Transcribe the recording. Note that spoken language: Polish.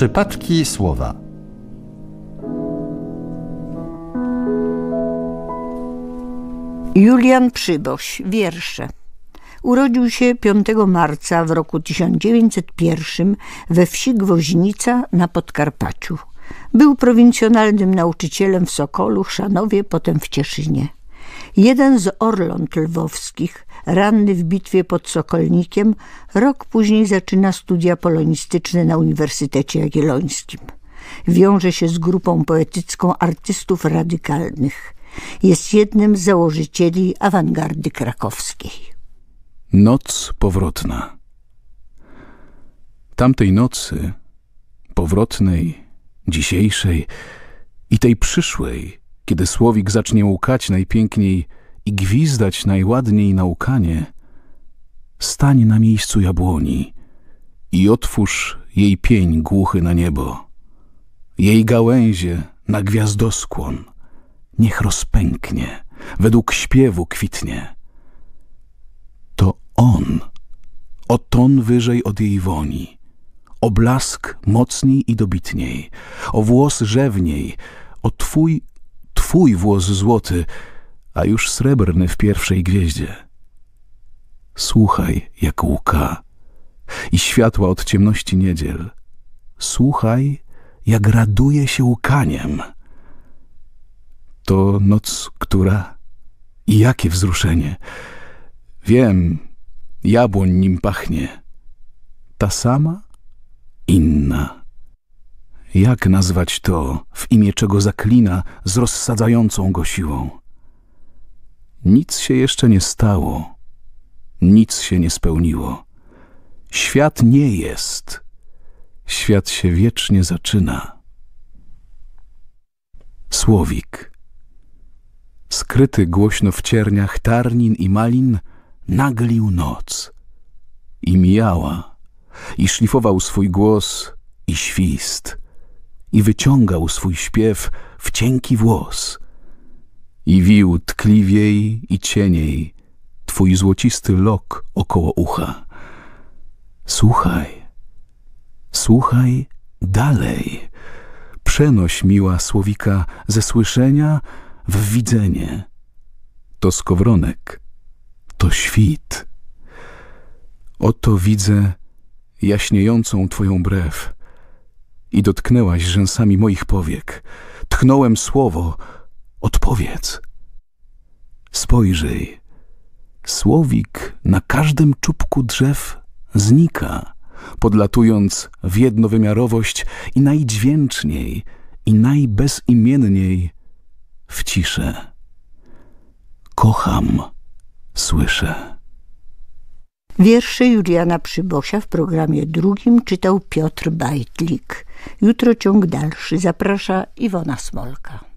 Przypadki słowa. Julian Przyboś, wiersze. Urodził się 5 marca w roku 1901 we wsi Gwoźnica na Podkarpaciu. Był prowincjonalnym nauczycielem w Sokolu, Szanowie, potem w Cieszynie. Jeden z Orląt Lwowskich, ranny w bitwie pod Sokolnikiem, rok później zaczyna studia polonistyczne na Uniwersytecie Jagiellońskim. Wiąże się z grupą poetycką artystów radykalnych. Jest jednym z założycieli awangardy krakowskiej. Noc powrotna Tamtej nocy, powrotnej, dzisiejszej i tej przyszłej – kiedy słowik zacznie łkać najpiękniej i gwizdać najładniej na łkanie, stań na miejscu jabłoni i otwórz jej pień głuchy na niebo, jej gałęzie na gwiazdoskłon, niech rozpęknie, według śpiewu kwitnie. To on, o ton wyżej od jej woni, o blask mocniej i dobitniej, o włos rzewniej, o twój twój włos złoty, a już srebrny w pierwszej gwieździe. Słuchaj, jak łka, i światła od ciemności niedziel. Słuchaj, jak raduje się łkaniem. To noc, która... I jakie wzruszenie! Wiem, jabłoń nim pachnie. Ta sama, inna. Jak nazwać to, w imię czego zaklina z rozsadzającą go siłą? Nic się jeszcze nie stało, nic się nie spełniło. Świat nie jest, świat się wiecznie zaczyna. Słowik Skryty głośno w cierniach tarnin i malin naglił noc i mijała i szlifował swój głos i świst – i wyciągał swój śpiew w cienki włos. I wił tkliwiej i cieniej twój złocisty lok około ucha. Słuchaj, słuchaj dalej. Przenoś miła słowika ze słyszenia w widzenie. To skowronek, to świt. Oto widzę jaśniejącą twoją brew i dotknęłaś rzęsami moich powiek. Tchnąłem słowo, odpowiedz. Spojrzyj, słowik na każdym czubku drzew znika, podlatując w jednowymiarowość i najdźwięczniej i najbezimienniej w ciszę. Kocham, słyszę. Wiersze Juliana Przybosia w programie drugim czytał Piotr Bajtlik. Jutro ciąg dalszy zaprasza Iwona Smolka.